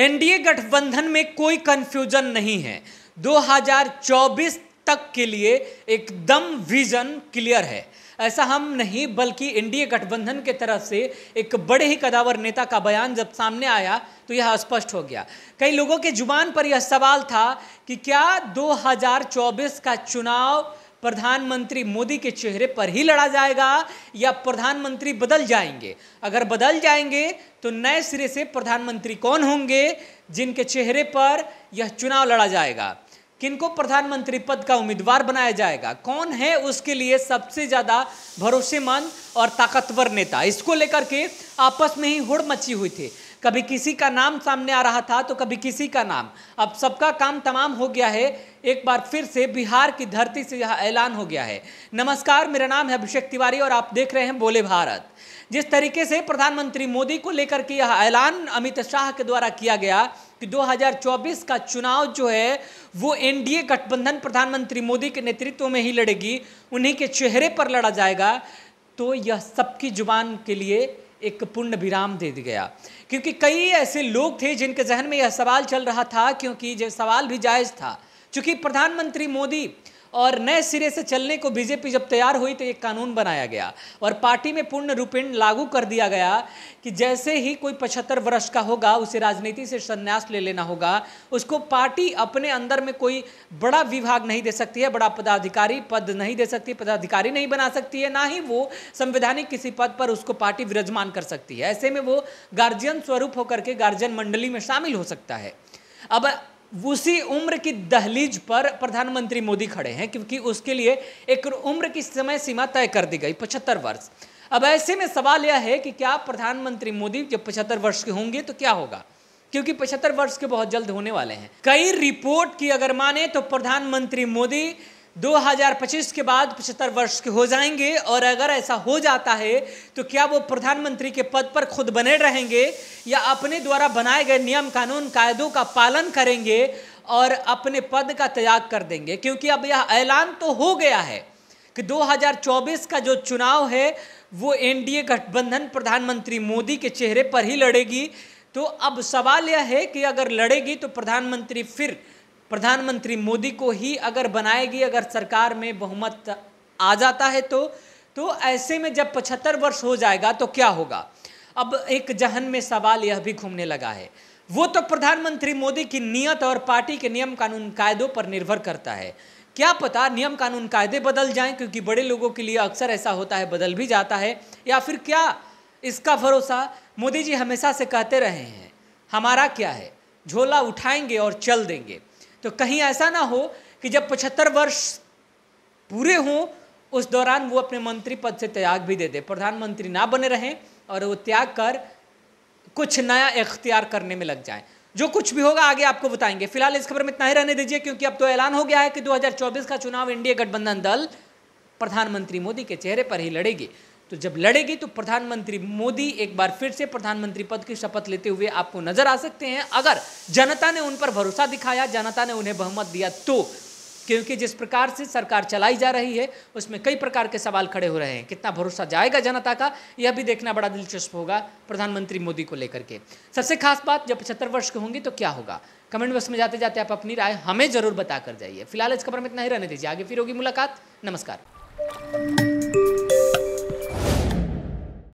NDA गठबंधन में कोई कंफ्यूजन नहीं है 2024 तक के लिए एकदम विजन क्लियर है ऐसा हम नहीं बल्कि एनडीए गठबंधन के तरफ से एक बड़े ही कदावर नेता का बयान जब सामने आया तो यह स्पष्ट हो गया कई लोगों के जुबान पर यह सवाल था कि क्या 2024 का चुनाव प्रधानमंत्री मोदी के चेहरे पर ही लड़ा जाएगा या प्रधानमंत्री बदल जाएंगे अगर बदल जाएंगे तो नए सिरे से प्रधानमंत्री कौन होंगे जिनके चेहरे पर यह चुनाव लड़ा जाएगा किनको प्रधानमंत्री पद का उम्मीदवार बनाया जाएगा कौन है उसके लिए सबसे ज़्यादा भरोसेमंद और ताकतवर नेता इसको लेकर के आपस में ही हुड़ मची हुई थी कभी किसी का नाम सामने आ रहा था तो कभी किसी का नाम अब सबका काम तमाम हो गया है एक बार फिर से बिहार की धरती से यह ऐलान हो गया है नमस्कार मेरा नाम है अभिषेक तिवारी और आप देख रहे हैं बोले भारत जिस तरीके से प्रधानमंत्री मोदी को लेकर के यह ऐलान अमित शाह के द्वारा किया गया कि 2024 का चुनाव जो है वो एनडीए गठबंधन प्रधानमंत्री मोदी के नेतृत्व में ही लड़ेगी उन्हीं के चेहरे पर लड़ा जाएगा तो यह सबकी जुबान के लिए एक पुण्य विराम दे गया क्योंकि कई ऐसे लोग थे जिनके जहन में यह सवाल चल रहा था क्योंकि जो सवाल भी जायज़ था चूंकि प्रधानमंत्री मोदी और नए सिरे से चलने को बीजेपी जब तैयार हुई तो एक कानून बनाया गया और पार्टी में पूर्ण रूपेण लागू कर दिया गया कि जैसे ही कोई पचहत्तर वर्ष का होगा उसे राजनीति से संन्यास ले लेना होगा उसको पार्टी अपने अंदर में कोई बड़ा विभाग नहीं दे सकती है बड़ा पदाधिकारी पद नहीं दे सकती पदाधिकारी नहीं बना सकती है ना ही वो संवैधानिक किसी पद पर उसको पार्टी विराजमान कर सकती है ऐसे में वो गार्जियन स्वरूप होकर के गार्जियन मंडली में शामिल हो सकता है अब उसी उम्र की दहलीज पर प्रधानमंत्री मोदी खड़े हैं क्योंकि उसके लिए एक उम्र की समय सीमा तय कर दी गई पचहत्तर वर्ष अब ऐसे में सवाल यह है कि क्या प्रधानमंत्री मोदी जब पचहत्तर वर्ष के होंगे तो क्या होगा क्योंकि पचहत्तर वर्ष के बहुत जल्द होने वाले हैं कई रिपोर्ट की अगर माने तो प्रधानमंत्री मोदी 2025 के बाद 75 वर्ष के हो जाएंगे और अगर ऐसा हो जाता है तो क्या वो प्रधानमंत्री के पद पर खुद बने रहेंगे या अपने द्वारा बनाए गए नियम कानून कायदों का पालन करेंगे और अपने पद का त्याग कर देंगे क्योंकि अब यह ऐलान तो हो गया है कि 2024 का जो चुनाव है वो एनडीए गठबंधन प्रधानमंत्री मोदी के चेहरे पर ही लड़ेगी तो अब सवाल यह है कि अगर लड़ेगी तो प्रधानमंत्री फिर प्रधानमंत्री मोदी को ही अगर बनाएगी अगर सरकार में बहुमत आ जाता है तो तो ऐसे में जब पचहत्तर वर्ष हो जाएगा तो क्या होगा अब एक जहन में सवाल यह भी घूमने लगा है वो तो प्रधानमंत्री मोदी की नियत और पार्टी के नियम कानून कायदों पर निर्भर करता है क्या पता नियम कानून कायदे बदल जाएं क्योंकि बड़े लोगों के लिए अक्सर ऐसा होता है बदल भी जाता है या फिर क्या इसका भरोसा मोदी जी हमेशा से कहते रहे हैं हमारा क्या है झोला उठाएंगे और चल देंगे तो कहीं ऐसा ना हो कि जब पचहत्तर वर्ष पूरे हों उस दौरान वो अपने मंत्री पद से त्याग भी दे दे प्रधानमंत्री ना बने रहें और वो त्याग कर कुछ नया इख्तियार करने में लग जाएं जो कुछ भी होगा आगे आपको बताएंगे फिलहाल इस खबर में इतना ही रहने दीजिए क्योंकि अब तो ऐलान हो गया है कि 2024 का चुनाव एनडीए गठबंधन दल प्रधानमंत्री मोदी के चेहरे पर ही लड़ेगी तो जब लड़ेगी तो प्रधानमंत्री मोदी एक बार फिर से प्रधानमंत्री पद की शपथ लेते हुए आपको नजर आ सकते हैं अगर जनता ने उन पर भरोसा दिखाया जनता ने उन्हें बहुमत दिया तो क्योंकि जिस प्रकार से सरकार चलाई जा रही है उसमें कई प्रकार के सवाल खड़े हो रहे हैं कितना भरोसा जाएगा जनता का यह भी देखना बड़ा दिलचस्प होगा प्रधानमंत्री मोदी को लेकर के सबसे खास बात जब पचहत्तर वर्ष के होंगे तो क्या होगा कमेंट बॉक्स में जाते जाते आप अपनी राय हमें जरूर बता कर जाइए फिलहाल इस खबर में इतना ही रहने दीजिए आगे फिर होगी मुलाकात नमस्कार